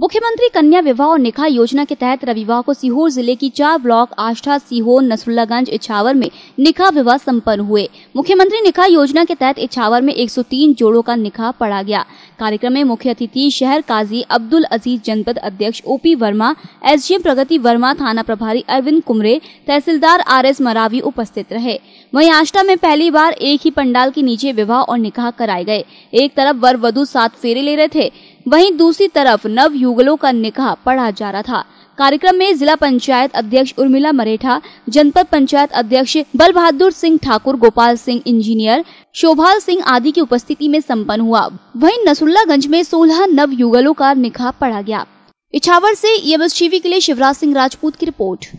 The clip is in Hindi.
मुख्यमंत्री कन्या विवाह और निकाह योजना के तहत रविवार को सीहोर जिले की चार ब्लॉक आष्ठा सीहोर नसरुल्लागंज इछावर में निकाह विवाह संपन्न हुए मुख्यमंत्री निकाह योजना के तहत इछावर में 103 जोड़ों का निकाह पढ़ा गया कार्यक्रम में मुख्य अतिथि शहर काजी अब्दुल अजीज जनपद अध्यक्ष ओपी वर्मा एसडीएम प्रगति वर्मा थाना प्रभारी अरविंद कुमरे तहसीलदार आर एस मरावी उपस्थित रहे वही आष्टा में पहली बार एक ही पंडाल के नीचे विवाह और निकाह कराए गए एक तरफ वर वधु सात फेरे ले रहे थे वहीं दूसरी तरफ नव युगलों का निकाह पढ़ा जा रहा था कार्यक्रम में जिला पंचायत अध्यक्ष उर्मिला मरेठा जनपद पंचायत अध्यक्ष बल बहादुर सिंह ठाकुर गोपाल सिंह इंजीनियर शोभाल सिंह आदि की उपस्थिति में संपन्न हुआ वहीं नसुल्लागंज में सोलह नव युगलों का निकाह पढ़ा गया इछावर से ईएमएस टीवी के लिए शिवराज सिंह राजपूत की रिपोर्ट